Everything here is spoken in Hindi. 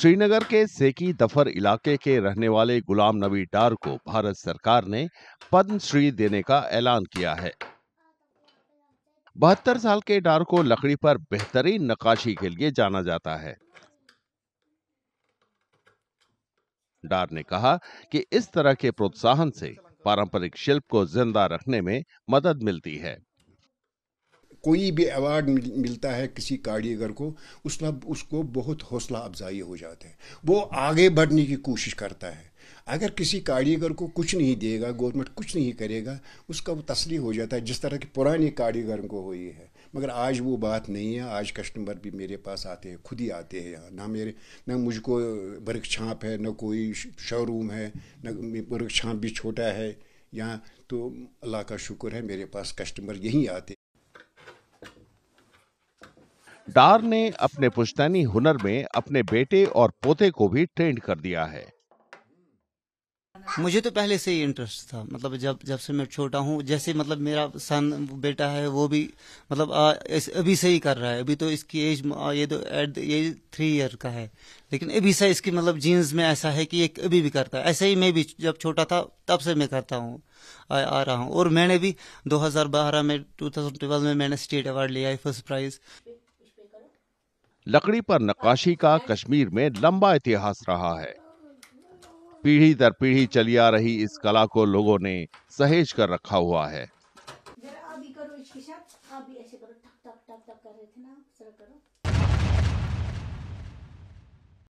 श्रीनगर के सेकी दफर इलाके के रहने वाले गुलाम नबी डार को भारत सरकार ने पद्मश्री देने का ऐलान किया है बहत्तर साल के डार को लकड़ी पर बेहतरीन नकाशी के लिए जाना जाता है डार ने कहा कि इस तरह के प्रोत्साहन से पारंपरिक शिल्प को जिंदा रखने में मदद मिलती है कोई भी अवार्ड मिलता है किसी कारीगर को उसका उसको बहुत हौसला अफजाई हो जाते है वो आगे बढ़ने की कोशिश करता है अगर किसी कारीगर को कुछ नहीं देगा गवर्नमेंट कुछ नहीं करेगा उसका वो तसली हो जाता है जिस तरह की पुराने कारीगर को हुई है मगर आज वो बात नहीं है आज कस्टमर भी मेरे पास आते हैं खुद ही आते हैं यहाँ ना मेरे ना मुझको बर्क छाप है ना कोई शोरूम है ना बर्क छाप भी छोटा है यहाँ तो अल्लाह का शुक्र है मेरे पास कस्टमर यहीं आते डार ने अपने पुश्तैनी हुनर में अपने बेटे और पोते को भी ट्रेंड कर दिया है मुझे तो पहले से ही इंटरेस्ट था मतलब जब जब से मैं छोटा हूँ जैसे मतलब मेरा सन बेटा है वो भी मतलब आ, इस, अभी से ही कर रहा है अभी तो इसकी एज ये तो एट ये थ्री ईयर का है लेकिन अभी से इसकी मतलब जीन्स में ऐसा है कि ये अभी भी करता है ऐसे ही मैं भी जब छोटा था तब से मैं करता हूँ आ, आ रहा हूँ और मैंने भी 2012 में 2012 में मैंने स्टेट अवार्ड लिया है फर्स्ट प्राइज़ लकड़ी पर नक्काशी का कश्मीर में लंबा इतिहास रहा है पीढ़ी दर पीढ़ी चली आ रही इस कला को लोगों ने सहेज कर रखा हुआ है जरा अभी करो ऐसे करो कर रहे थे ना करो